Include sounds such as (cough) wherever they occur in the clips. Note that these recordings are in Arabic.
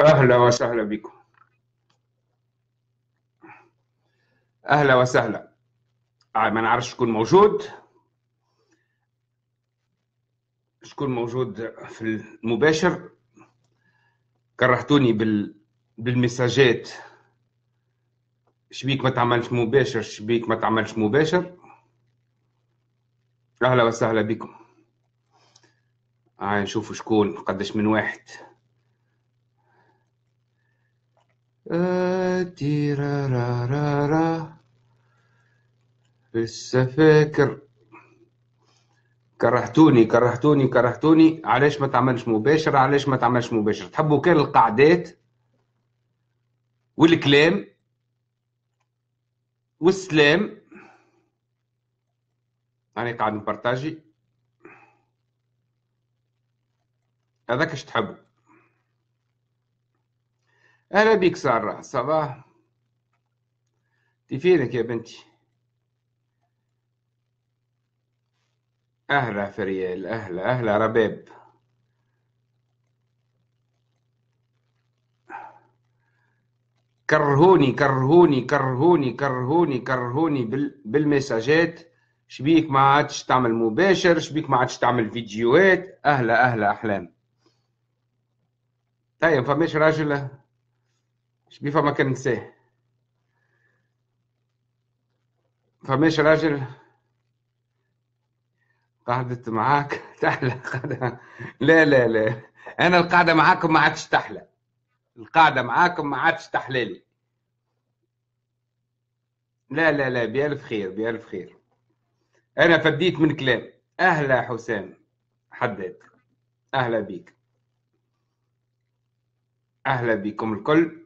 أهلا وسهلا بكم أهلا وسهلا آه، ما نعرفش شكون موجود شكون موجود في المباشر كرهتوني بال... بالمساجات شبيك ما تعملش مباشر شبيك ما تعملش مباشر أهلا وسهلا بكم هاي آه، نشوفوا شكون قداش من واحد لسه فاكر كرهتوني كرهتوني كرهتوني علاش ما تعملش مباشر علاش ما تعملش مباشر تحبوا كان القعدات والكلام والسلام راني قاعد نبارطاجي هذاك اش تحبوا أهلا بيك سارة صباح تفينك يا بنتي أهلا فريال أهلا أهلا رباب كرهوني كرهوني كرهوني كرهوني كرهوني بالمساجات شبيك ما عادش تعمل مباشر شبيك ما عادش تعمل فيديوهات أهلا أهلا أحلام طيب فماش راجل شبيفة ما كان نساه فماش راجل قعدت معاك (laughs) تحلى لا لا لا أنا القاعده معاكم ما عادش تحلى القاعده معاكم ما عادش تحلالي لا لا لا بألف خير بألف خير أنا فديت من كلام أهلا حسام حداد أهلا بيك أهلا بكم الكل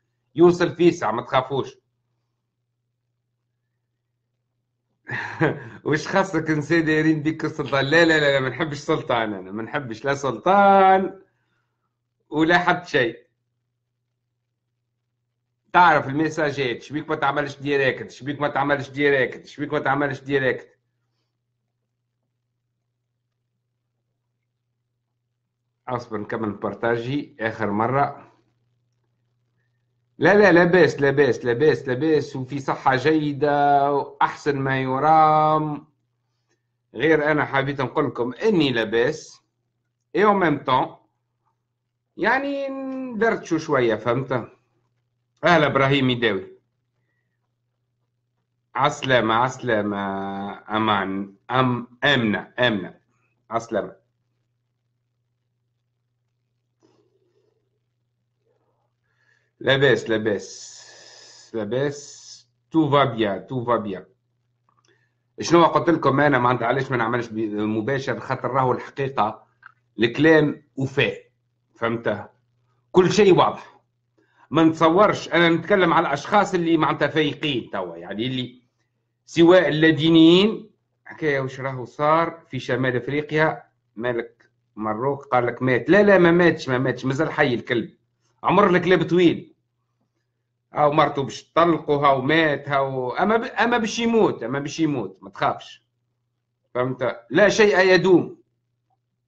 يوصل فيسع ما تخافوش (laughs) وش خاصك نسي دايرين ديك السلطان لا لا لا ما نحبش سلطان انا ما نحبش لا سلطان ولا حد شيء تعرف الميساجات شبيك ما تعملش ديريكت شبيك ما تعملش ديريكت شبيك ما تعملش ديريكت اصبر نكمل بارتاجي اخر مره لا لا لاباس لاباس لاباس لاباس وفي صحة جيدة وأحسن ما يرام غير أنا حبيت نقول لكم إني لاباس إي أو ميم طون يعني ندرتشو شوية فهمت أهلا إبراهيم يداوي عسلامة عسلامة أمان أم آمنة آمنة عسلامة لاباس لاباس لاباس تو فا بيان تو فا بيان شنو قلت لكم انا ما علاش ما نعملش مباشر خاطر راهو الحقيقه الكلام وفاء فهمت كل شيء واضح ما نتصورش انا نتكلم على الاشخاص اللي معناتها فايقين توا يعني اللي سواء اللادينيين حكايه واش راهو صار في شمال افريقيا مالك مروك قال لك مات لا لا ما ماتش ما ماتش مازال حي الكلب عمر الكلاب طويل او مرته باش تطلقها هاو مات هاو اما ب... اما باش يموت اما باش يموت ما تخافش فهمت لا شيء يدوم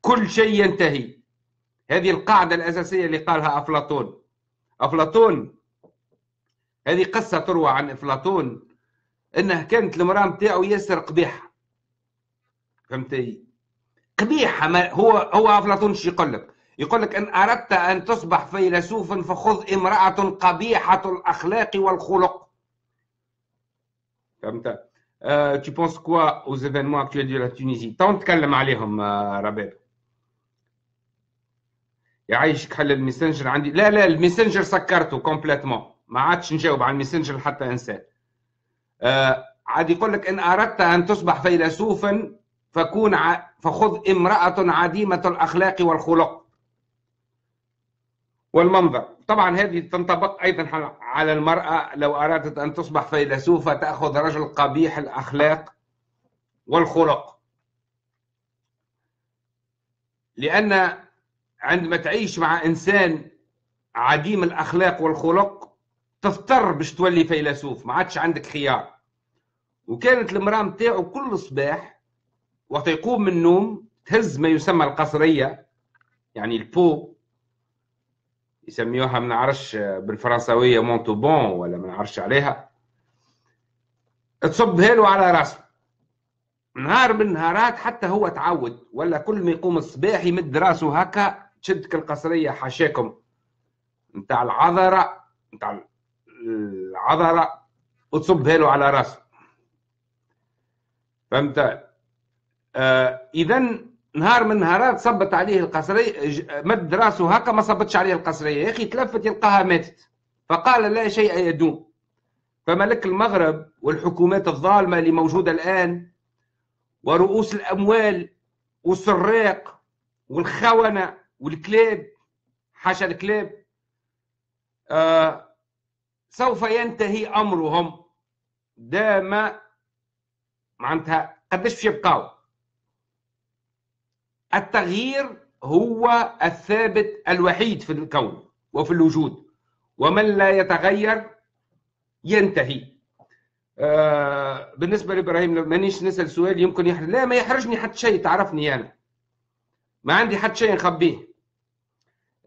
كل شيء ينتهي هذه القاعده الاساسيه اللي قالها افلاطون افلاطون هذه قصه تروى عن افلاطون انه كانت المراه نتاعو ياسر قبيحه فهمتي قبيحه ما هو هو افلاطون شو يقول لك يقول لك إن أردت أن تصبح فيلسوفا فخذ امرأة قبيحة الأخلاق والخلق فهمت؟ Euh, tu penses quoi aux événements actuels de la Tunisie تو نتكلم عليهم آه، رباب يعيشك حل الميسنجر عندي لا لا الميسنجر سكرته كومبليتمون ما عادش نجاوب على الميسنجر حتى انسان آه عاد يقول لك ان اردت ان تصبح فيلسوفا فكون ع... فخذ امراه عديمه الاخلاق والخلق والمنظر طبعا هذه تنطبق أيضا على المرأة لو أرادت أن تصبح فيلسوفة تأخذ رجل قبيح الأخلاق والخلق لأن عندما تعيش مع إنسان عديم الأخلاق والخلق تضطر باش تولي فيلسوف ما عادش عندك خيار وكانت المرأة نتاعو كل صباح وقت يقوم من النوم تهز ما يسمى القصرية يعني البو يسميوها ما نعرفش آه، بالفرنساويه مونتوبون ولا ما نعرفش عليها تصب هيلو على راسه نهار من النهارات حتى هو تعود ولا كل ما يقوم الصباح يمد راسه هكا تشدك القصريه حاشاكم نتاع العذره نتاع العذره وتصب هيلو على راسه فهمت آه اذا نهار من نهارات صبت عليه القصرية مد راسه هكا ما صبتش عليه القصرية يا أخي تلفت يلقاها ماتت فقال لا شيء يدوم فملك المغرب والحكومات الظالمة اللي موجودة الآن ورؤوس الأموال والسراق والخونة والكلاب حاشا الكلاب آه سوف ينتهي أمرهم دام معناتها قداش باش يبقاو التغيير هو الثابت الوحيد في الكون وفي الوجود ومن لا يتغير ينتهي آه بالنسبة لإبراهيم مانيش نسأل سؤال يمكن يحرج لا ما يحرجني حتى شيء تعرفني أنا ما عندي حتى شيء نخبيه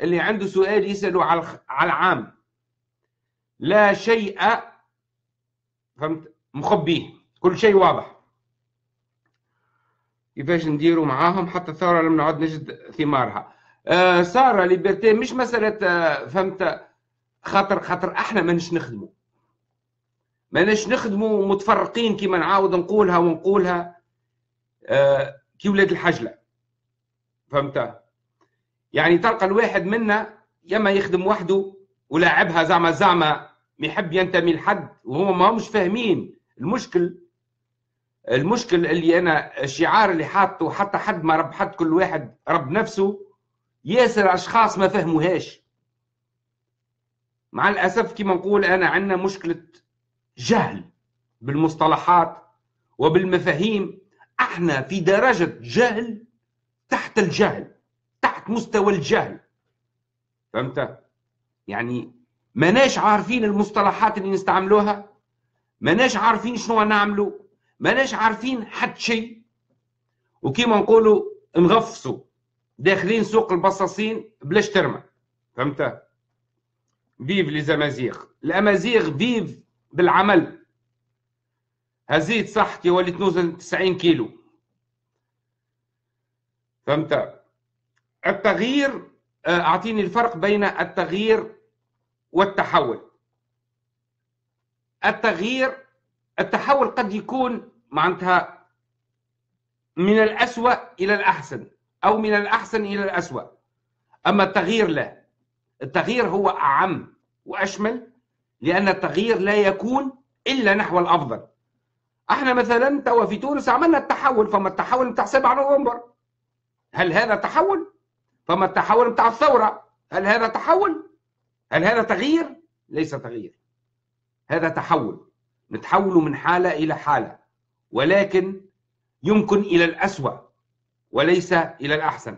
اللي عنده سؤال يسأله على على العام لا شيء فهمت مخبيه كل شيء واضح كيفاش نديروا معاهم حتى الثوره لم نعد نجد ثمارها آه، ساره ليبرتي مش مساله آه، فهمت خاطر خاطر احنا ماناش نخدموا ماناش نخدموا متفرقين كيما نعاود نقولها ونقولها آه، كي ولاد الحجله فهمت يعني تلقى الواحد منا يما يخدم وحده ولاعبها زعما زعما ما يحب ينتمي لحد وهو ما همش فاهمين المشكل المشكل اللي انا الشعار اللي حاطه حتى حد ما رب حد كل واحد رب نفسه ياسر اشخاص ما فهموهاش مع الاسف كما نقول انا عندنا مشكله جهل بالمصطلحات وبالمفاهيم احنا في درجه جهل تحت الجهل تحت مستوى الجهل فهمت يعني ماناش عارفين المصطلحات اللي نستعملوها ماناش عارفين شنو نعملوا ماناش عارفين حد شيء وكيما نقولوا نغفصوا داخلين سوق البصاصين بلاش ترمى فهمت فيف لي الامازيغ فيف بالعمل هزيت صحتي وليت نوزن 90 كيلو فهمت التغيير آه، اعطيني الفرق بين التغيير والتحول التغيير التحول قد يكون معناتها من الأسوأ إلى الأحسن أو من الأحسن إلى الأسوأ أما التغيير لا التغيير هو أعم وأشمل لأن التغيير لا يكون إلا نحو الأفضل احنا مثلا توا في تونس عملنا التحول فما التحول بتاع 7 نوفمبر هل هذا تحول؟ فما التحول بتاع الثورة هل هذا تحول؟ هل هذا تغيير؟ ليس تغيير هذا تحول نتحولوا من حالة إلى حالة ولكن يمكن إلى الأسوأ وليس إلى الأحسن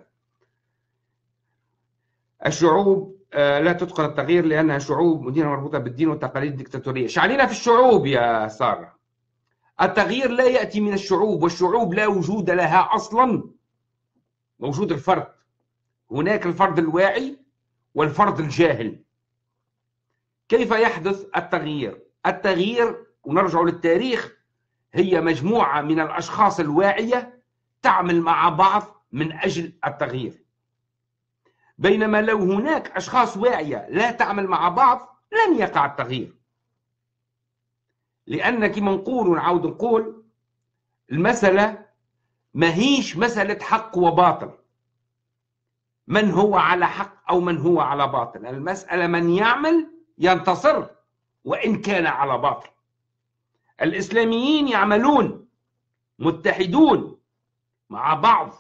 الشعوب آه، لا تتقن التغيير لأنها شعوب مدينة مربوطة بالدين والتقاليد الدكتاتورية شعلينا في الشعوب يا سارة التغيير لا يأتي من الشعوب والشعوب لا وجود لها أصلا موجود الفرد هناك الفرد الواعي والفرد الجاهل كيف يحدث التغيير؟ التغيير ونرجع للتاريخ هي مجموعة من الأشخاص الواعية تعمل مع بعض من أجل التغيير بينما لو هناك أشخاص واعية لا تعمل مع بعض لن يقع التغيير لأن كما نقول ونعود نقول المسألة ماهيش مسألة حق وباطل من هو على حق أو من هو على باطل المسألة من يعمل ينتصر وإن كان على باطل الإسلاميين يعملون متحدون مع بعض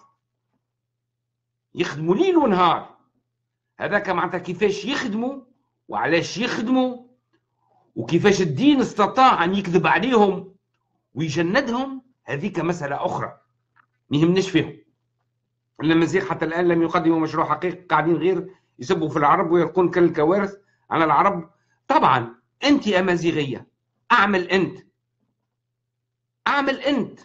يخدموا ليل ونهار هذاك معناتها كيفاش يخدموا وعلاش يخدموا وكيفاش الدين استطاع أن يكذب عليهم ويجندهم هذيك مسألة أخرى ما يهمناش فيهم ان المسيح حتى الان لم يقدموا مشروع حقيقي قاعدين غير يسبوا في العرب ويلقون كل الكوارث على العرب طبعا انت امازيغيه اعمل انت اعمل انت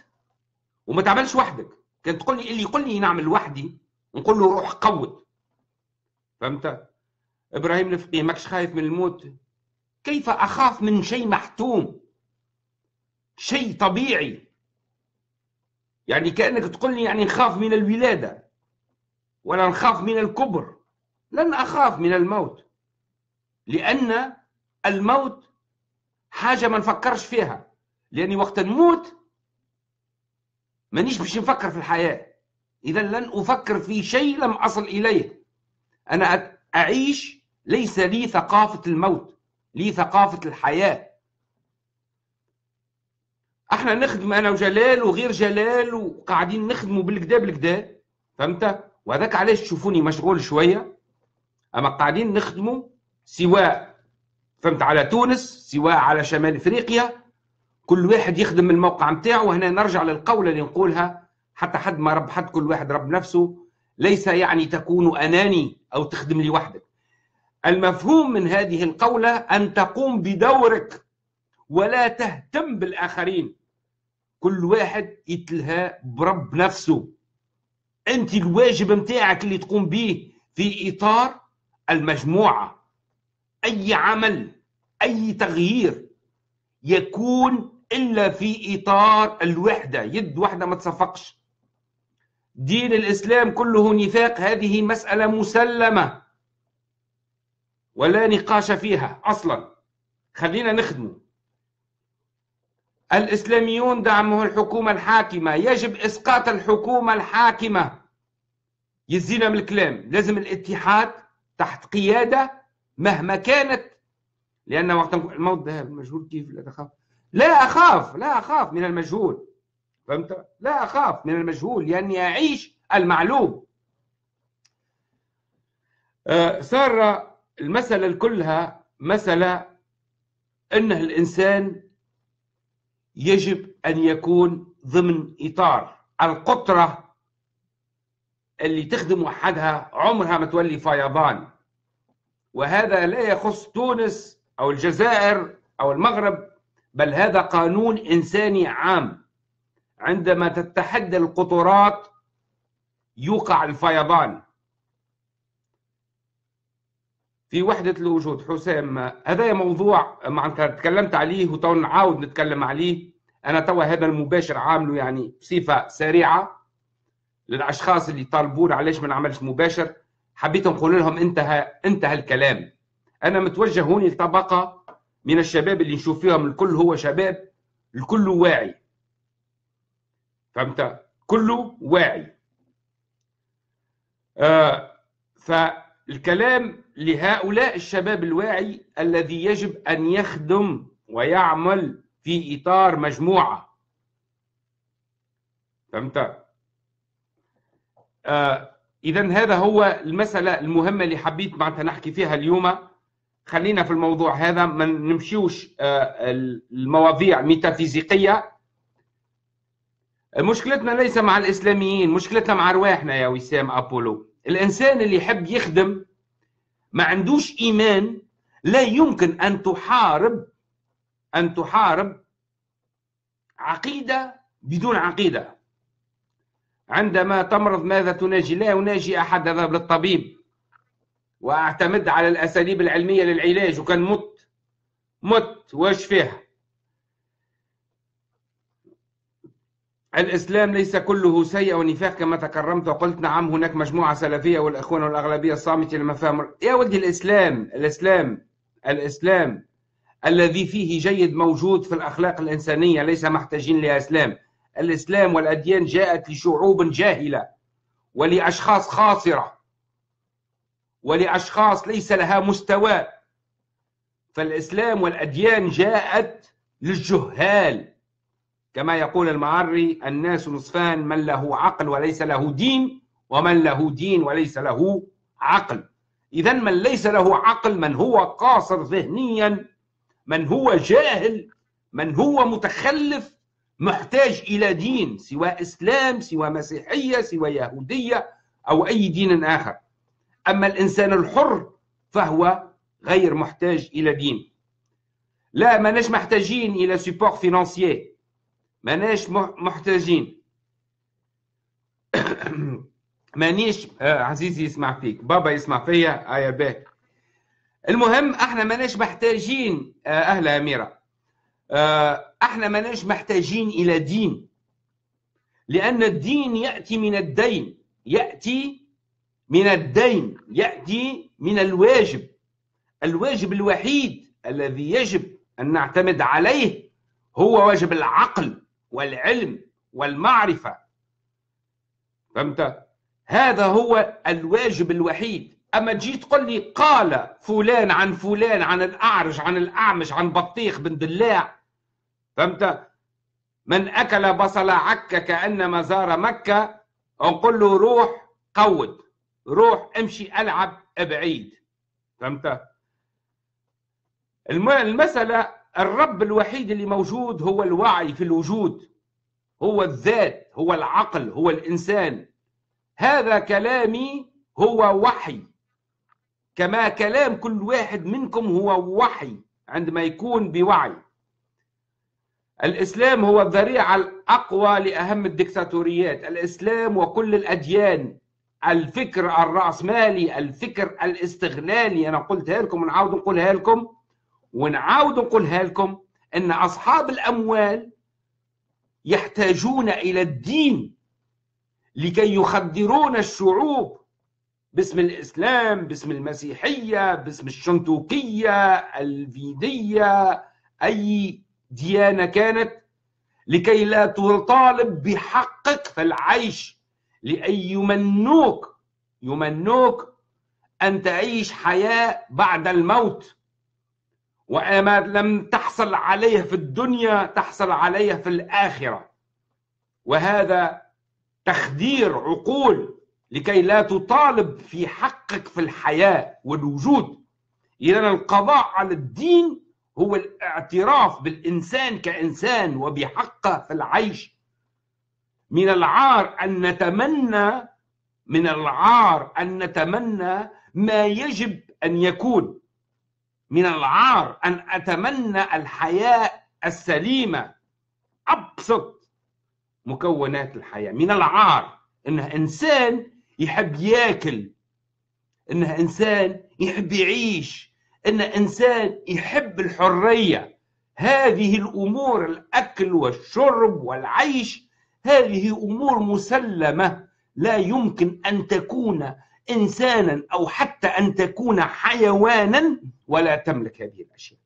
وما تعملش وحدك كان تقول لي اللي يقول لي نعمل وحدي نقول له روح قوت فهمت ابراهيم الفقي ماكش خايف من الموت كيف اخاف من شيء محتوم شيء طبيعي يعني كانك تقول لي يعني نخاف من الولاده ولا نخاف من الكبر لن اخاف من الموت لان الموت حاجه ما نفكرش فيها لاني وقت نموت مانيش باش نفكر في الحياه اذا لن افكر في شيء لم اصل اليه انا اعيش ليس لي ثقافه الموت لي ثقافه الحياه احنا نخدم انا وجلال وغير جلال وقاعدين نخدموا بالكدا بالكدا فهمت وهذاك علاش تشوفوني مشغول شويه اما قاعدين نخدموا سواء فهمت على تونس سواء على شمال افريقيا كل واحد يخدم الموقع نتاعو وهنا نرجع للقولة اللي نقولها حتى حد ما رب حد كل واحد رب نفسه ليس يعني تكون أناني أو تخدم لوحدك المفهوم من هذه القولة أن تقوم بدورك ولا تهتم بالآخرين كل واحد يتلهى برب نفسه أنت الواجب نتاعك اللي تقوم به في إطار المجموعة أي عمل أي تغيير يكون الا في اطار الوحده يد واحده ما تصفقش دين الاسلام كله نفاق هذه مساله مسلمه ولا نقاش فيها اصلا خلينا نخدمه الاسلاميون دعمه الحكومه الحاكمه يجب اسقاط الحكومه الحاكمه يزينا من الكلام لازم الاتحاد تحت قياده مهما كانت لان وقت الموت مشهور كيف لا تخاف لا أخاف لا أخاف من المجهول فهمت؟ لا أخاف من المجهول لأني أعيش المعلوم آه، صار المسألة كلها مسألة أنه الإنسان يجب أن يكون ضمن إطار القطرة اللي تخدم وحدها عمرها ما تولي فيضان وهذا لا يخص تونس أو الجزائر أو المغرب بل هذا قانون انساني عام عندما تتحدى القطرات يوقع الفيضان في وحدة الوجود حسام هذا موضوع معناتها تكلمت عليه وتو نعاود نتكلم عليه أنا توا هذا المباشر عامله يعني بصفة سريعة للأشخاص اللي طالبون علاش ما نعملش مباشر حبيت نقول لهم انتهى انتهى الكلام أنا متوجه هوني لطبقة من الشباب اللي نشوف فيهم الكل هو شباب الكل واعي فهمت كله واعي آه فالكلام لهؤلاء الشباب الواعي الذي يجب ان يخدم ويعمل في اطار مجموعه فهمت آه اذا هذا هو المساله المهمه اللي حبيت معناتها نحكي فيها اليوم خلينا في الموضوع هذا ما نمشيوش آه، المواضيع ميتافيزيقيه مشكلتنا ليس مع الاسلاميين مشكلتنا مع ارواحنا يا وسام ابولو الانسان اللي يحب يخدم ما عندوش ايمان لا يمكن ان تحارب ان تحارب عقيده بدون عقيده عندما تمرض ماذا تناجي لا يناجي احد هذا للطبيب واعتمد على الاساليب العلميه للعلاج وكان مت مت واش فيها الاسلام ليس كله سيء ونفاق كما تكرمت وقلت نعم هناك مجموعه سلفيه والاخوان والاغلبيه الصامته للمفاهيم يا ولدي الاسلام الاسلام الاسلام الذي فيه جيد موجود في الاخلاق الانسانيه ليس محتاجين لاسلام الاسلام والاديان جاءت لشعوب جاهله ولاشخاص خاصره ولأشخاص ليس لها مستوى فالإسلام والأديان جاءت للجهال كما يقول المعري الناس نصفان من له عقل وليس له دين ومن له دين وليس له عقل إذا من ليس له عقل من هو قاصر ذهنيا من هو جاهل من هو متخلف محتاج إلى دين سواء إسلام سواء مسيحية سواء يهودية أو أي دين آخر أما الإنسان الحر فهو غير محتاج إلى دين لا ماناش محتاجين إلى سيبور فينانسيي ماناش محتاجين (coughs) مانيش آه عزيزي يسمع فيك بابا يسمع فيا آية باك المهم احنا ماناش محتاجين آه، اهل أهلا أميرة آه، احنا ماناش محتاجين إلى دين لأن الدين يأتي من الدين يأتي من الدين يأتي من الواجب الواجب الوحيد الذي يجب أن نعتمد عليه هو واجب العقل والعلم والمعرفة فهمت؟ هذا هو الواجب الوحيد أما تجي تقول لي قال فلان عن فلان عن الأعرج عن الأعمش عن بطيخ بن دلاع فهمت؟ من أكل بصل عكة كأنما زار مكة نقول له روح قود روح امشي العب بعيد فهمت المسألة الرب الوحيد اللي موجود هو الوعي في الوجود هو الذات هو العقل هو الإنسان هذا كلامي هو وحي كما كلام كل واحد منكم هو وحي عندما يكون بوعي الإسلام هو الذريعة الأقوى لأهم الدكتاتوريات الإسلام وكل الأديان الفكر الرأسمالي الفكر الاستغلالي أنا قلتها لكم ونعاود نقولها لكم ونعاود نقولها لكم أن أصحاب الأموال يحتاجون إلى الدين لكي يخدرون الشعوب باسم الإسلام باسم المسيحية باسم الشنتوكية الفيدية أي ديانة كانت لكي لا تطالب بحقك في العيش لأن يمنوك يمنوك أن تعيش حياة بعد الموت وما لم تحصل عليه في الدنيا تحصل عليه في الآخرة وهذا تخدير عقول لكي لا تطالب في حقك في الحياة والوجود إذا القضاء على الدين هو الاعتراف بالإنسان كإنسان وبحقه في العيش من العار أن نتمنى من العار أن نتمنى ما يجب أن يكون من العار أن أتمنى الحياة السليمة أبسط مكونات الحياة من العار أنه إنسان يحب ياكل أنه إنسان يحب يعيش أن إنسان يحب الحرية هذه الأمور الأكل والشرب والعيش هذه أمور مسلمة لا يمكن أن تكون إنسانا أو حتى أن تكون حيوانا ولا تملك هذه الأشياء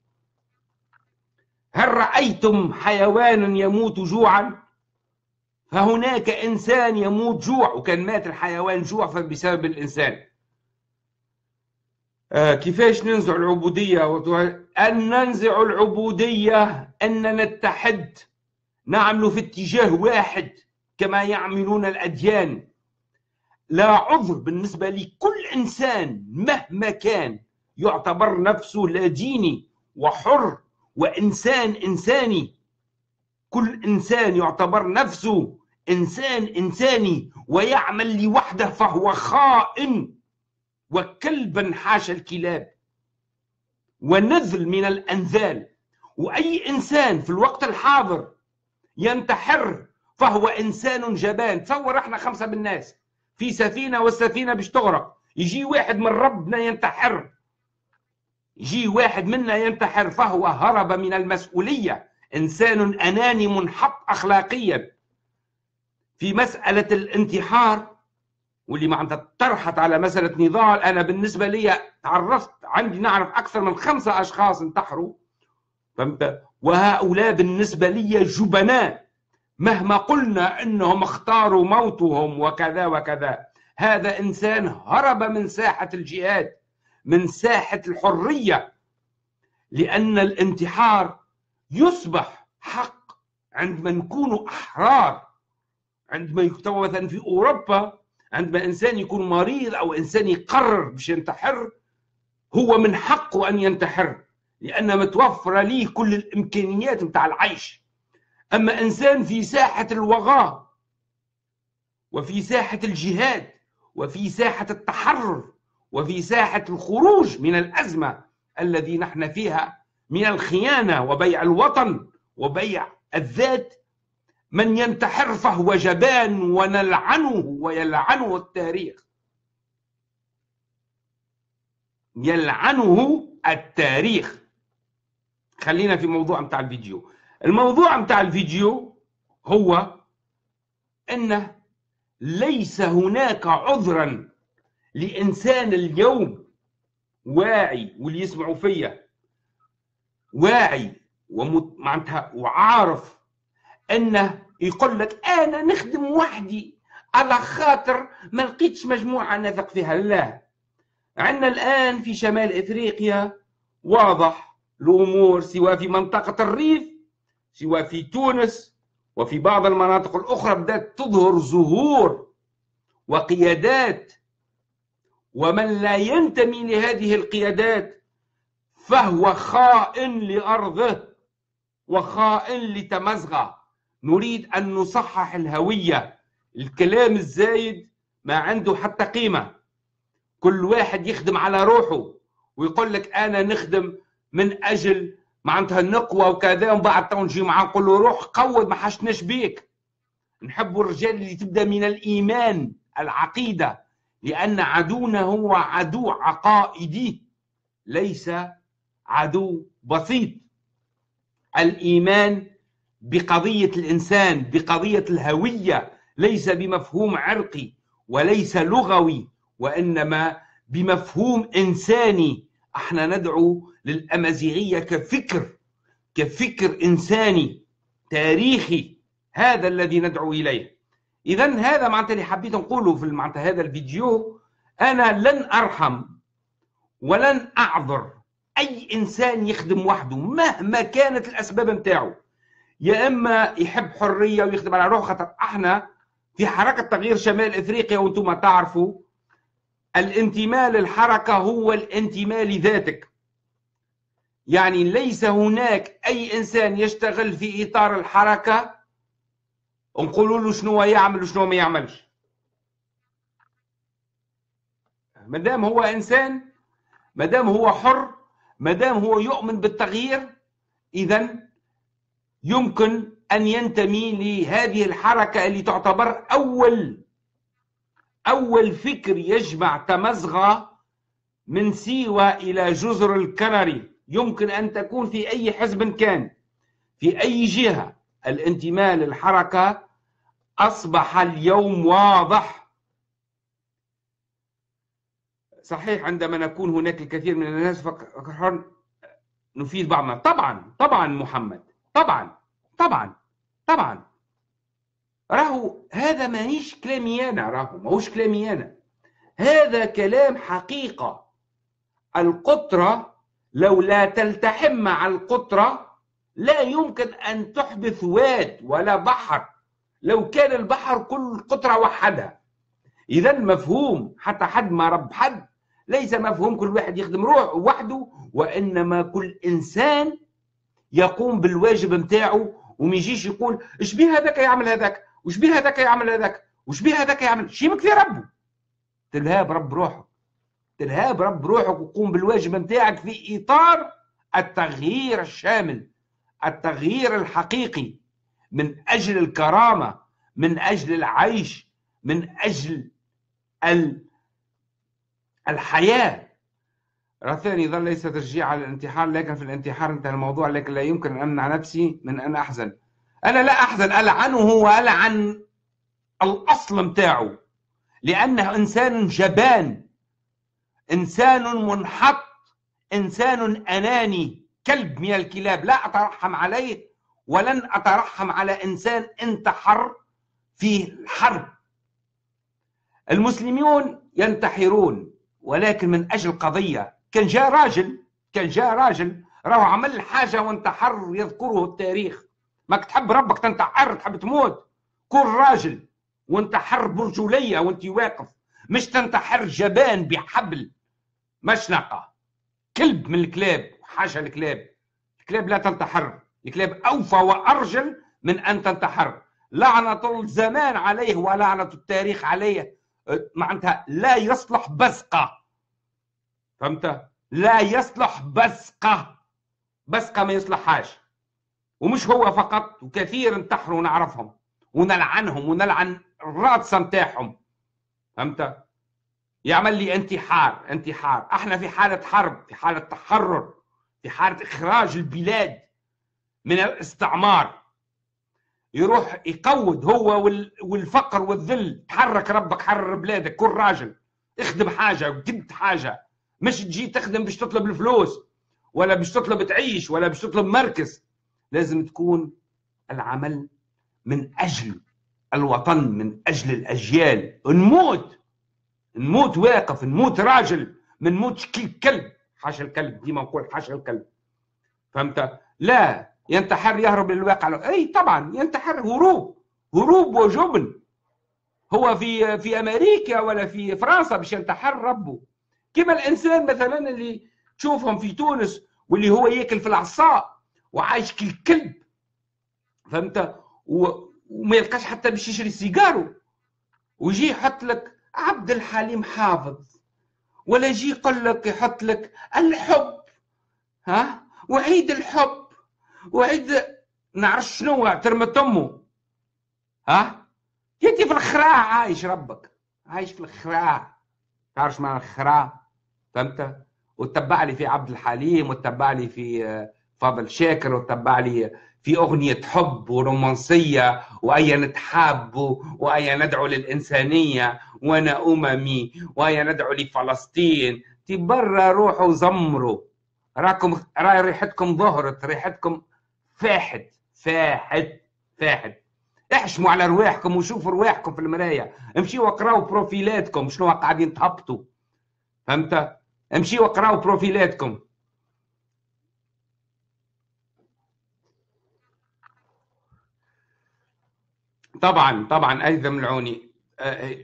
هل رأيتم حيوانا يموت جوعا فهناك إنسان يموت جوع وكان مات الحيوان جوع فبسبب الإنسان آه كيفاش ننزع العبودية أن ننزع العبودية أن نتحد نعمل في اتجاه واحد كما يعملون الأديان لا عذر بالنسبة لكل إنسان مهما كان يعتبر نفسه لا ديني وحر وإنسان إنساني كل إنسان يعتبر نفسه إنسان إنساني ويعمل لوحده فهو خائن وكلبا حاشا الكلاب ونذل من الأنذال وأي إنسان في الوقت الحاضر ينتحر فهو انسان جبان تصور احنا خمسه من الناس في سفينه والسفينه باش تغرق يجي واحد من ربنا ينتحر يجي واحد منا ينتحر فهو هرب من المسؤوليه انسان اناني منحط اخلاقيا في مساله الانتحار واللي معناتها طرحت على مساله نضال انا بالنسبه لي تعرفت عندي نعرف اكثر من خمسه اشخاص انتحروا فهمت وهؤلاء بالنسبة لي جبناء مهما قلنا أنهم اختاروا موتهم وكذا وكذا هذا إنسان هرب من ساحة الجهاد من ساحة الحرية لأن الانتحار يصبح حق عندما نكون أحرار عندما يكتب مثلا في أوروبا عندما إنسان يكون مريض أو إنسان يقرر باش ينتحر هو من حقه أن ينتحر لأن متوفرة ليه كل الإمكانيات متاع العيش أما إنسان في ساحة الوغاء وفي ساحة الجهاد وفي ساحة التحرر وفي ساحة الخروج من الأزمة الذي نحن فيها من الخيانة وبيع الوطن وبيع الذات من ينتحر فهو جبان ونلعنه ويلعنه التاريخ يلعنه التاريخ خلينا في موضوع متاع الفيديو الموضوع متاع الفيديو هو انه ليس هناك عذرا لانسان اليوم واعي واللي يسمعوا فيا واعي ومعنتها وعارف انه يقول لك انا نخدم وحدي على خاطر ما لقيتش مجموعه نثق فيها لا عندنا الان في شمال افريقيا واضح الأمور سواء في منطقة الريف سواء في تونس وفي بعض المناطق الأخرى بدأت تظهر زهور وقيادات ومن لا ينتمي لهذه القيادات فهو خائن لأرضه وخائن لتمزغه نريد أن نصحح الهوية الكلام الزايد ما عنده حتى قيمة كل واحد يخدم على روحه ويقول لك أنا نخدم من اجل معناتها نقوى وكذا ومن بعد تو نجي معاه نقول له روح قوي ما حشناش بيك نحب الرجال اللي تبدا من الايمان العقيده لان عدونا هو عدو عقائدي ليس عدو بسيط الايمان بقضيه الانسان بقضيه الهويه ليس بمفهوم عرقي وليس لغوي وانما بمفهوم انساني احنا ندعو للامازيغيه كفكر كفكر انساني تاريخي هذا الذي ندعو اليه اذا هذا معناتها اللي حبيت نقوله في معناتها هذا الفيديو انا لن ارحم ولن اعذر اي انسان يخدم وحده مهما كانت الاسباب نتاعو يا اما يحب حريه ويخدم على روحه خاطر احنا في حركه تغيير شمال افريقيا وانتم تعرفوا الانتماء للحركة هو الانتماء لذاتك يعني ليس هناك أي إنسان يشتغل في إطار الحركة نقول له شنو يعمل وشنو ما يعملش دام هو إنسان دام هو حر دام هو يؤمن بالتغيير إذا يمكن أن ينتمي لهذه الحركة اللي تعتبر أول أول فكر يجمع تمزغة من سيوة إلى جزر الكنري يمكن أن تكون في أي حزب كان في أي جهة الانتماء للحركة أصبح اليوم واضح صحيح عندما نكون هناك الكثير من الناس فقط نفيد بعضنا طبعا طبعا محمد طبعا طبعا طبعا راهو هذا ماهيش كلامي انا راهو ماهوش كلامي انا هذا كلام حقيقه القطره لو لا تلتحم مع القطره لا يمكن ان تحدث واد ولا بحر لو كان البحر كل قطره وحدها اذا مفهوم حتى حد ما رب حد ليس مفهوم كل واحد يخدم روحه وحده وانما كل انسان يقوم بالواجب نتاعو وميجيش يقول اش بيه هذاك يعمل هذاك وش بيه هذاك يعمل هذاك وش بيه هذاك يعمل شيمك في ربه تلهاه برب روحك تلهاه برب روحك وقوم بالواجب نتاعك في اطار التغيير الشامل التغيير الحقيقي من اجل الكرامه من اجل العيش من اجل الحياه رثاني ظل ليس تشجيع على الانتحار لكن في الانتحار انتهى الموضوع لكن لا يمكن ان امنع نفسي من ان احزن انا لا احزن العنه والعن الاصل متاعه لانه انسان جبان انسان منحط انسان اناني كلب من الكلاب لا اترحم عليه ولن اترحم على انسان انتحر في الحرب المسلمون ينتحرون ولكن من اجل قضيه كان جاء راجل كان جاء راجل راهو عمل حاجه وانتحر يذكره التاريخ ماك تحب ربك تنتحر تحب تموت كن راجل وانتحر برجولية وانت واقف مش تنتحر جبان بحبل مشنقة كلب من الكلاب حاشا الكلاب الكلاب لا تنتحر الكلاب أوفى وأرجل من أن تنتحر لعنة الزمان عليه ولعنة التاريخ عليه معناتها لا يصلح بسقة فهمت لا يصلح بسقة بسقة ما يصلحهاش ومش هو فقط وكثير انتحروا ونعرفهم ونلعنهم ونلعن الراتسه نتاعهم فهمت يعمل لي انتحار انتحار احنا في حاله حرب في حاله تحرر في حاله اخراج البلاد من الاستعمار يروح يقود هو والفقر والذل تحرك ربك حرر بلادك كل راجل اخدم حاجه وجد حاجه مش تجي تخدم باش تطلب الفلوس ولا باش تطلب تعيش ولا باش تطلب مركز لازم تكون العمل من اجل الوطن من اجل الاجيال نموت نموت واقف نموت راجل ما نموتش كي كلب حاشا الكلب ديما نقول حاشا الكلب فهمت لا ينتحر يهرب للواقع اي طبعا ينتحر هروب هروب وجبن هو في في امريكا ولا في فرنسا باش ينتحر ربه كما الانسان مثلا اللي تشوفهم في تونس واللي هو ياكل في العصا وعايش كالكلب فهمت وما يلقاش حتى باش يشري سيجارو ويجي يحط لك عبد الحليم حافظ ولا يجي يقول لك يحط لك الحب ها وعيد الحب وعيد نعرف شنو ترمى امه ها يدي في الخراع عايش ربك عايش في الخراع تعرف معنى الخراع فهمت وتبع لي في عبد الحليم وتبع لي في آه، فضل شاكر وتبع لي في أغنية حب ورومانسية وأيا نتحاب وأيا ندعو للإنسانية وأنا أممي وأيا ندعو لفلسطين تبرا روحوا زمروا راكم راي ريحتكم ظهرت ريحتكم فاحت فاحت فاحت احشموا على رواحكم وشوفوا رواحكم في المرايه امشيوا واقراوا بروفيلاتكم شنو قاعدين تهبطوا فهمت امشيوا واقراوا بروفيلاتكم طبعا طبعا ايثم العوني أه، أه،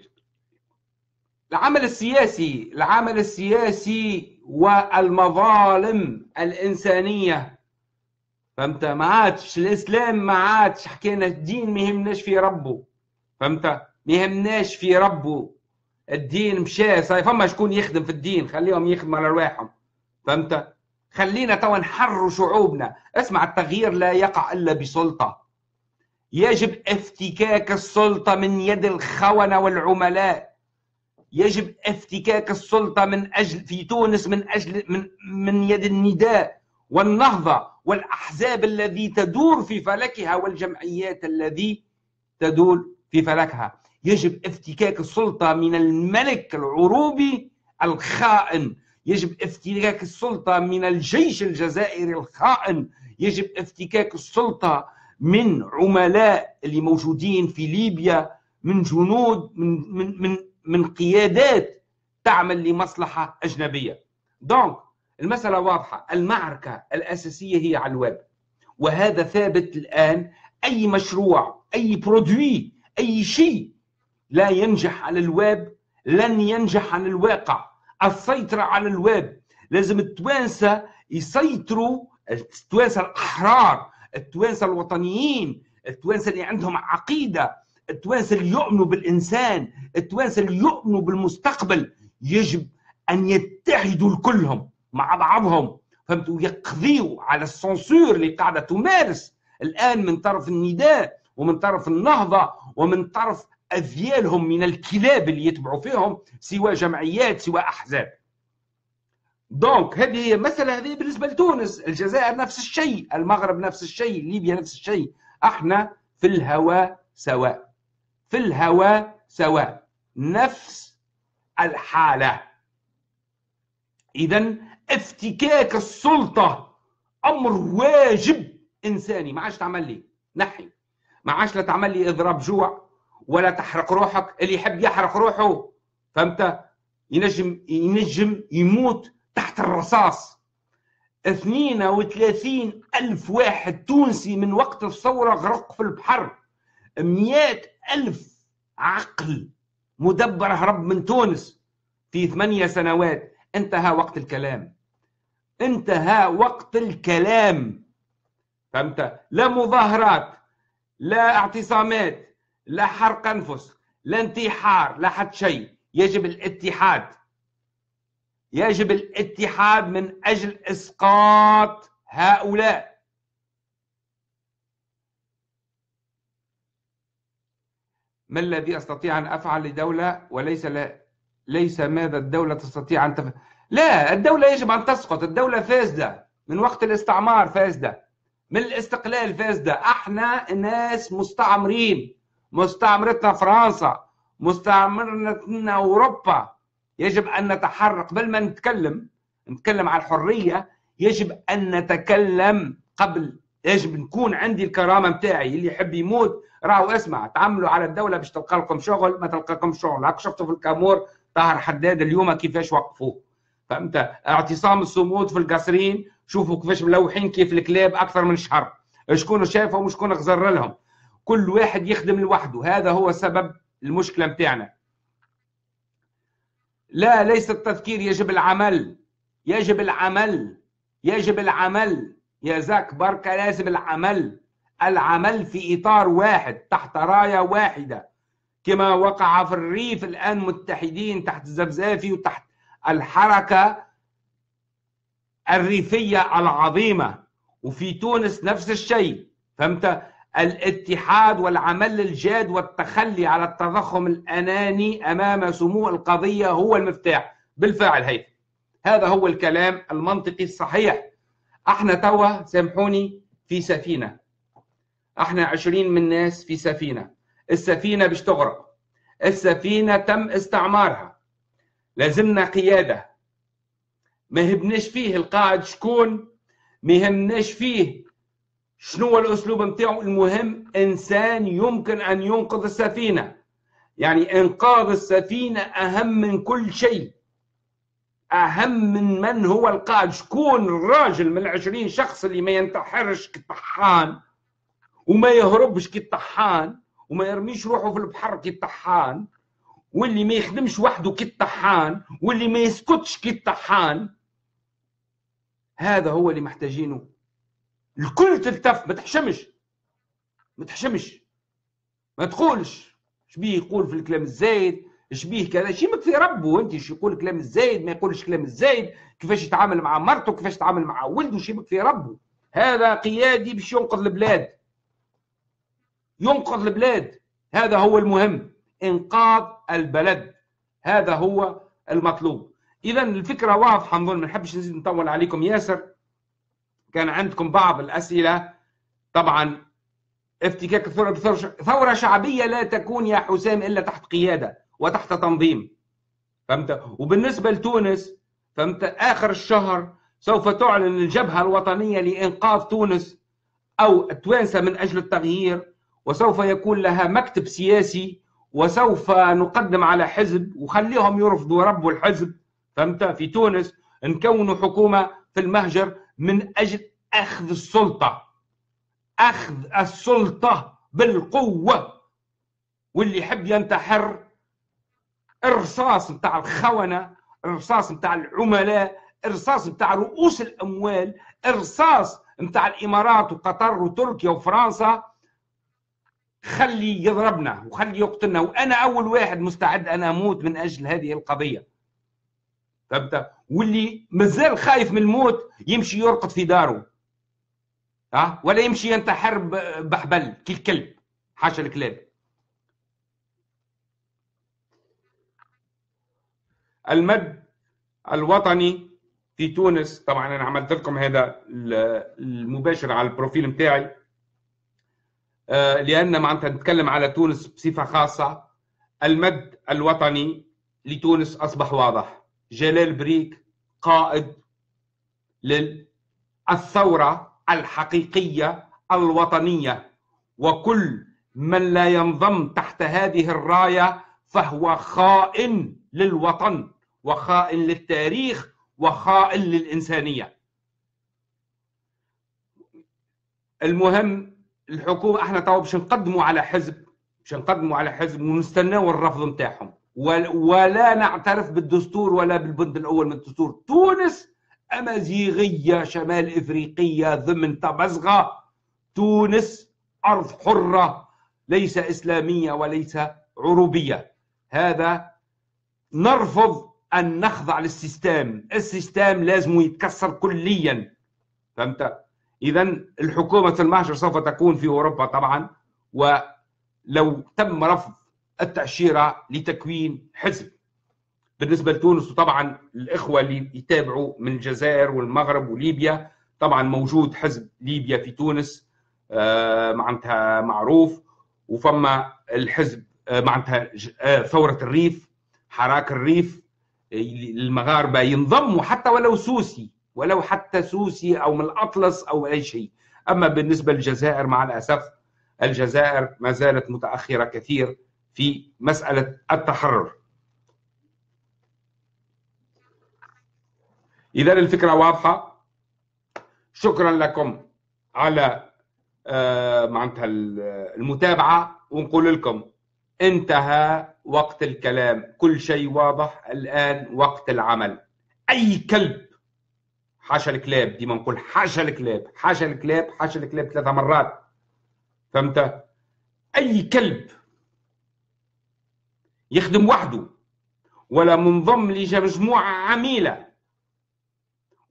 العمل السياسي العمل السياسي والمظالم الانسانيه فهمت ما عادش الاسلام ما عادش حكينا الدين ما يهمناش في ربه فهمت ما يهمناش في ربه الدين مشى صاي فما شكون يخدم في الدين خليهم يخدموا على رواحهم فهمت خلينا توا نحرر شعوبنا اسمع التغيير لا يقع الا بسلطه يجب افتكاك السلطه من يد الخونه والعملاء يجب افتكاك السلطه من اجل في تونس من اجل من من يد النداء والنهضه والاحزاب الذي تدور في فلكها والجمعيات الذي تدور في فلكها يجب افتكاك السلطه من الملك العروبي الخائن يجب افتكاك السلطه من الجيش الجزائري الخائن يجب افتكاك السلطه من عملاء اللي موجودين في ليبيا من جنود من من من, من قيادات تعمل لمصلحه اجنبيه دونك المساله واضحه المعركه الاساسيه هي على الويب وهذا ثابت الان اي مشروع اي برودوي اي شيء لا ينجح على الويب لن ينجح على الواقع السيطره على الويب لازم التوانسه يسيطروا التوانسه الاحرار التوانسه الوطنيين التوانسه اللي عندهم عقيده التوانسه اللي يؤمنوا بالانسان التوانسه اللي يؤمنوا بالمستقبل يجب ان يتحدوا كلهم مع بعضهم فهمت ويقضيوا على السنسور اللي قاعده تمارس الان من طرف النداء ومن طرف النهضه ومن طرف اذيالهم من الكلاب اللي يتبعوا فيهم سواء جمعيات سواء احزاب دونك هذه هي المساله هذه بالنسبه لتونس الجزائر نفس الشيء المغرب نفس الشيء ليبيا نفس الشيء احنا في الهواء سواء في الهواء سواء نفس الحاله اذا افتكاك السلطه امر واجب انساني ما عادش تعمل لي نحي ما عادش لا تعمل لي اضراب جوع ولا تحرق روحك اللي يحب يحرق روحه فهمت ينجم ينجم يموت تحت الرصاص 32 ألف واحد تونسي من وقت الثورة غرق في البحر مئات ألف عقل مدبر هرب من تونس في ثمانية سنوات انتهى وقت الكلام انتهى وقت الكلام فهمت لا مظاهرات لا اعتصامات لا حرق انفس لا انتحار لا حد شيء يجب الاتحاد يجب الاتحاد من أجل إسقاط هؤلاء ما الذي أستطيع أن أفعل لدولة وليس ل... ليس ماذا الدولة تستطيع أن تف... لا الدولة يجب أن تسقط الدولة فاسدة من وقت الاستعمار فاسدة من الاستقلال فاسدة احنا ناس مستعمرين مستعمرتنا فرنسا مستعمرتنا أوروبا يجب أن نتحرك قبل ما نتكلم نتكلم على الحرية يجب أن نتكلم قبل يجب نكون عندي الكرامه نتاعي اللي يحب يموت راهو اسمع تعملوا على الدوله باش تلقى لكم شغل ما تلقاكم شغل هاك شفتوا في الكامور طاهر حداد اليوم كيفاش وقفوه فهمت اعتصام الصمود في القصرين شوفوا كيفاش ملوحين كيف الكلاب اكثر من شهر شكون شافهم وشكون غزر لهم كل واحد يخدم لوحده هذا هو سبب المشكله نتاعنا لا ليس التفكير يجب العمل يجب العمل يجب العمل يا زاك بركة لازم العمل العمل في إطار واحد تحت راية واحدة كما وقع في الريف الآن متحدين تحت الزفزافي وتحت الحركة الريفية العظيمة وفي تونس نفس الشيء فهمت الاتحاد والعمل الجاد والتخلي على التضخم الاناني امام سمو القضيه هو المفتاح بالفعل هي هذا هو الكلام المنطقي الصحيح احنا توا سامحوني في سفينه احنا عشرين من ناس في سفينه السفينه باش تغرق السفينه تم استعمارها لازمنا قياده ما يهمناش فيه القائد شكون ما يهمناش فيه شنو هو الاسلوب نتاعو المهم انسان يمكن ان ينقذ السفينه يعني انقاذ السفينه اهم من كل شيء اهم من من هو القائد شكون الراجل من العشرين شخص اللي ما ينتحرش كالطحان وما يهربش كالطحان وما يرميش روحه في البحر كالطحان واللي ما يخدمش وحده كالطحان واللي ما يسكتش كالطحان هذا هو اللي محتاجينه الكل تلتف ما تحشمش ما تحشمش ما تقولش شبيه يقول في الكلام الزايد شبيه كذا شي مك في ربه انت شي يقول كلام الزايد ما يقولش كلام الزايد كيفاش يتعامل مع مرته كيفاش يتعامل مع ولده شي مك في ربه هذا قيادي باش ينقذ البلاد ينقذ البلاد هذا هو المهم انقاذ البلد هذا هو المطلوب اذا الفكره واضحه نظن ما نحبش نزيد نطول عليكم ياسر كان عندكم بعض الأسئلة طبعا افتكاك ثورة شعبية لا تكون يا حسام إلا تحت قيادة وتحت تنظيم فهمت وبالنسبة لتونس فهمت آخر الشهر سوف تعلن الجبهة الوطنية لإنقاذ تونس أو التوانسة من أجل التغيير وسوف يكون لها مكتب سياسي وسوف نقدم على حزب وخليهم يرفضوا ربوا الحزب فهمت في تونس نكونوا حكومة في المهجر من أجل أخذ السلطة أخذ السلطة بالقوة واللي يحب ينتحر الرصاص نتاع الخونة الرصاص نتاع العملاء الرصاص نتاع رؤوس الأموال الرصاص نتاع الإمارات وقطر وتركيا وفرنسا خلي يضربنا وخلي يقتلنا وأنا أول واحد مستعد أن أموت من أجل هذه القضية فهمت واللي مازال خايف من الموت يمشي يرقد في داره ها ولا يمشي ينتحر بحبل كي الكلب حاشا الكلاب المد الوطني في تونس طبعا انا عملت لكم هذا المباشر على البروفيل نتاعي آه، لان معناتها نتكلم على تونس بصفه خاصه المد الوطني لتونس اصبح واضح جلال بريك قائد للثورة الحقيقية الوطنية وكل من لا ينضم تحت هذه الراية فهو خائن للوطن وخائن للتاريخ وخائن للإنسانية المهم الحكومة احنا طبعا باش نقدموا على حزب باش نقدموا على حزب ونستناو الرفض نتاعهم ولا نعترف بالدستور ولا بالبند الاول من الدستور تونس امازيغيه شمال افريقيه ضمن تبزغه تونس ارض حره ليس اسلاميه وليس عروبيه هذا نرفض ان نخضع للسيستم السيستم لازم يتكسر كليا فهمت اذا الحكومه المهجر سوف تكون في اوروبا طبعا ولو تم رفض التأشيرة لتكوين حزب بالنسبة لتونس وطبعا الإخوة اللي يتابعوا من الجزائر والمغرب وليبيا طبعا موجود حزب ليبيا في تونس آه، معناتها معروف وفما الحزب آه، معناتها آه، ثورة الريف حراك الريف المغاربة ينضموا حتى ولو سوسي ولو حتى سوسي أو من الأطلس أو أي شيء أما بالنسبة للجزائر مع الأسف الجزائر ما زالت متأخرة كثير في مسألة التحرر إذا الفكرة واضحة شكرا لكم على آه، معناتها المتابعة ونقول لكم انتهى وقت الكلام كل شيء واضح الآن وقت العمل أي كلب حاشا الكلاب ديما نقول حاشا الكلاب حاشا الكلاب حاشا الكلاب ثلاثة مرات فهمت أي كلب يخدم وحده ولا منضم لمجموعة عميلة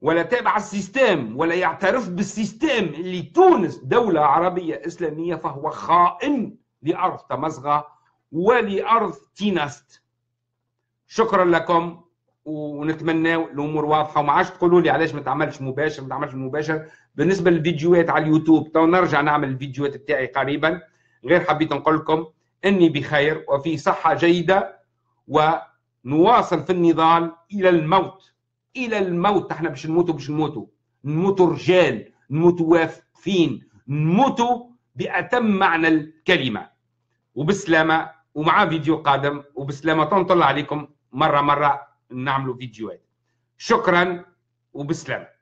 ولا تابع السيستم ولا يعترف بالسيستم اللي تونس دولة عربية إسلامية فهو خائن لأرض تمزغة ولأرض تينست شكرا لكم ونتمنى الامور واضحه وما عادش تقولوا لي علاش ما تعملش مباشر ما تعملش مباشر بالنسبه للفيديوهات على اليوتيوب تو نرجع نعمل الفيديوهات بتاعي قريبا غير حبيت نقول لكم اني بخير وفي صحه جيده ونواصل في النضال الى الموت الى الموت احنا باش نموتوا باش نموتوا نموتوا رجال نموتوا واثقين نموتوا باتم معنى الكلمه وبسلامه ومع فيديو قادم وبسلامه تنطل عليكم مره مره نعملوا فيديوهات شكرا وبسلامه